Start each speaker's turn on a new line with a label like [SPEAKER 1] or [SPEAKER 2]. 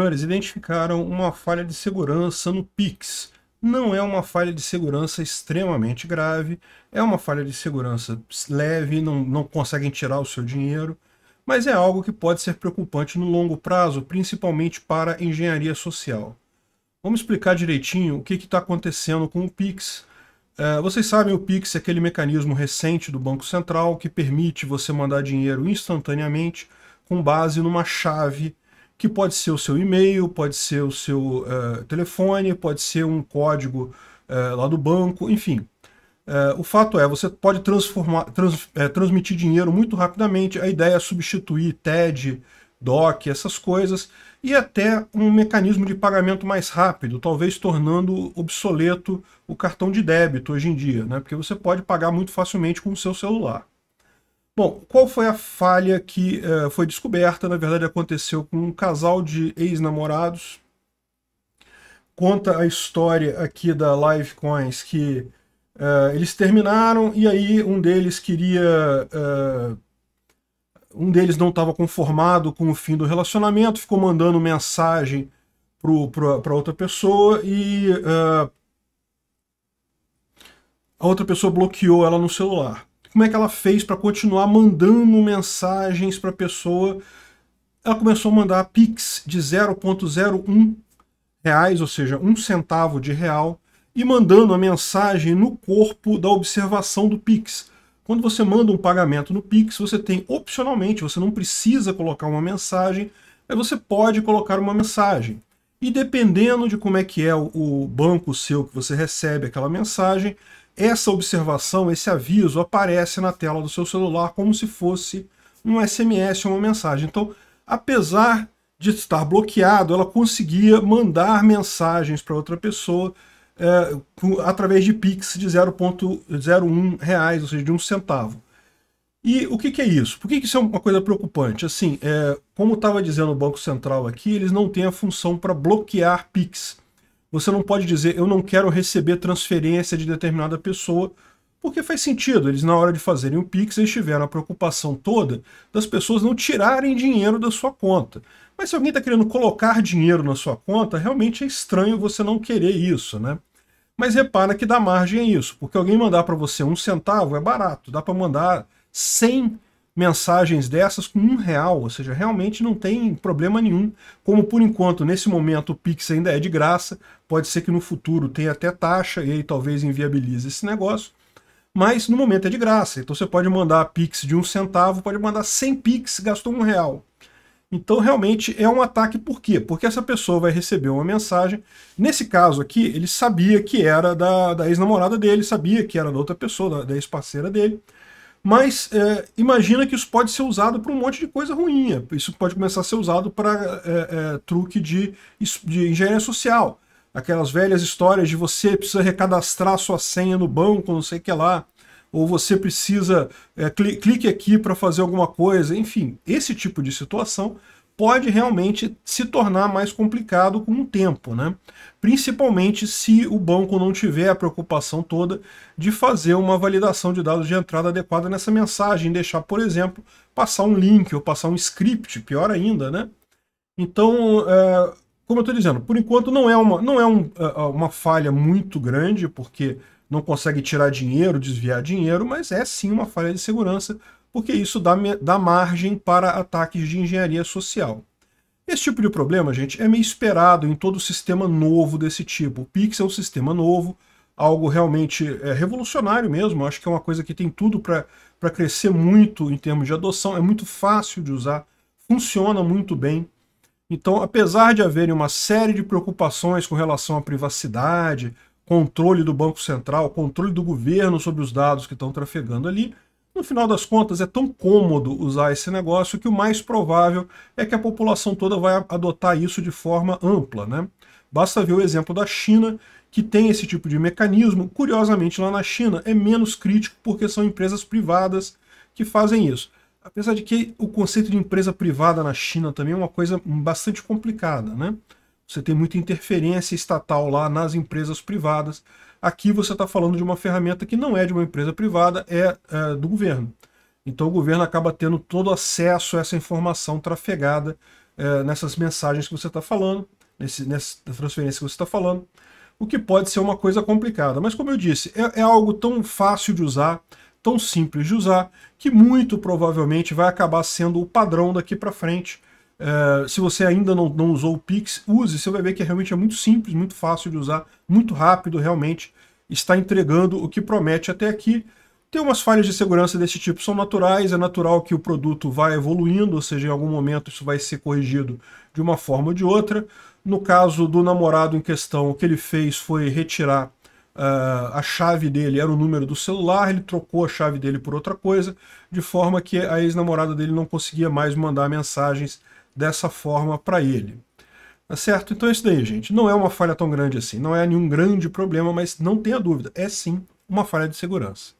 [SPEAKER 1] investidores identificaram uma falha de segurança no Pix. Não é uma falha de segurança extremamente grave, é uma falha de segurança leve, não, não conseguem tirar o seu dinheiro, mas é algo que pode ser preocupante no longo prazo, principalmente para engenharia social. Vamos explicar direitinho o que está acontecendo com o Pix. É, vocês sabem, o Pix é aquele mecanismo recente do Banco Central que permite você mandar dinheiro instantaneamente com base numa chave que pode ser o seu e-mail, pode ser o seu uh, telefone, pode ser um código uh, lá do banco, enfim. Uh, o fato é, você pode transformar, trans, transmitir dinheiro muito rapidamente. A ideia é substituir TED, DOC, essas coisas, e até um mecanismo de pagamento mais rápido, talvez tornando obsoleto o cartão de débito hoje em dia, né? porque você pode pagar muito facilmente com o seu celular. Bom, qual foi a falha que uh, foi descoberta? Na verdade, aconteceu com um casal de ex-namorados. Conta a história aqui da Livecoins que uh, eles terminaram e aí um deles queria. Uh, um deles não estava conformado com o fim do relacionamento, ficou mandando mensagem para outra pessoa e a outra pessoa bloqueou ela no celular como é que ela fez para continuar mandando mensagens para a pessoa. Ela começou a mandar Pix de 0.01 reais, ou seja, um centavo de real, e mandando a mensagem no corpo da observação do Pix. Quando você manda um pagamento no Pix, você tem opcionalmente, você não precisa colocar uma mensagem, mas você pode colocar uma mensagem. E dependendo de como é que é o, banco seu que você recebe aquela mensagem, essa observação, esse aviso aparece na tela do seu celular como se fosse um SMS, uma mensagem. Então, apesar de estar bloqueado, ela conseguia mandar mensagens para outra pessoa é, através de Pix de 0,01 reais, ou seja, de um centavo. E o que, que é isso? Por que, que, isso é uma coisa preocupante? Assim, é, como estava dizendo o Banco Central aqui, eles não têm a função para bloquear PIX. Você não pode dizer, eu não quero receber transferência de determinada pessoa, porque faz sentido. Eles, na hora de fazerem o Pix, eles tiveram a preocupação toda das pessoas não tirarem dinheiro da sua conta. Mas se alguém está querendo colocar dinheiro na sua conta, realmente é estranho você não querer isso, né? Mas repara que dá margem a isso, porque alguém mandar para você um centavo é barato, dá para mandar 100 mensagens dessas com um real, ou seja, realmente não tem problema nenhum. Como por enquanto, nesse momento, o Pix ainda é de graça, pode ser que no futuro tenha até taxa e aí talvez inviabilize esse negócio, mas no momento é de graça. Então você pode mandar Pix de um centavo, pode mandar 100 Pix, gastou um real. Então realmente é um ataque por quê? Porque essa pessoa vai receber uma mensagem. Nesse caso aqui, ele sabia que era da, da ex-namorada dele, sabia que era da outra pessoa, da, da ex-parceira dele. Mas é, imagina que isso pode ser usado para um monte de coisa ruim. Isso pode começar a ser usado para é, é, truque de, de engenharia social. Aquelas velhas histórias de você precisa recadastrar sua senha no banco, não sei o que lá. Ou você precisa, é, clique aqui para fazer alguma coisa. Enfim, esse tipo de situação pode realmente se tornar mais complicado com o tempo, né? principalmente se o banco não tiver a preocupação toda de fazer uma validação de dados de entrada adequada nessa mensagem, deixar, por exemplo, passar um link ou passar um script, pior ainda, né? Então, é, como eu estou dizendo, por enquanto não é, uma, não é um, é, é uma falha muito grande, porque não consegue tirar dinheiro, desviar dinheiro, mas é sim uma falha de segurança porque isso dá, dá margem para ataques de engenharia social. Esse tipo de problema, gente, é meio esperado em todo sistema novo desse tipo. O Pix é um sistema novo, algo realmente é, revolucionário mesmo. acho que é uma coisa que tem tudo para crescer muito em termos de adoção. É muito fácil de usar, funciona muito bem. Então, apesar de haverem uma série de preocupações com relação à privacidade, controle do Banco Central, controle do governo sobre os dados que estão trafegando ali, no final das contas, é tão cômodo usar esse negócio que o mais provável é que a população toda vai adotar isso de forma ampla. Né? Basta ver o exemplo da China, que tem esse tipo de mecanismo. Curiosamente, lá na China é menos crítico porque são empresas privadas que fazem isso. Apesar de que o conceito de empresa privada na China também é uma coisa bastante complicada, né? Você tem muita interferência estatal lá nas empresas privadas. Aqui você está falando de uma ferramenta que não é de uma empresa privada, é, é, do governo. Então o governo acaba tendo todo acesso a essa informação trafegada é, nessas mensagens que você está falando, nesse, nessa transferência que você está falando, o que pode ser uma coisa complicada. Mas como eu disse, é, é algo tão fácil de usar, tão simples de usar, que muito provavelmente vai acabar sendo o padrão daqui para frente eh, se você ainda não, não, usou o Pix, use, você vai ver que é realmente é muito simples, muito fácil de usar, muito rápido, realmente está entregando o que promete até aqui. Tem umas falhas de segurança desse tipo, são naturais, é natural que o produto vá evoluindo, ou seja, em algum momento isso vai ser corrigido de uma forma ou de outra. No caso do namorado em questão, o que ele fez foi retirar uh, a chave dele, era o número do celular, ele trocou a chave dele por outra coisa, de forma que a ex-namorada dele não conseguia mais mandar mensagens dessa forma para ele. Tá certo? Então é isso daí, gente. Não é uma falha tão grande assim, não é nenhum grande problema, mas não tenha dúvida, é sim uma falha de segurança.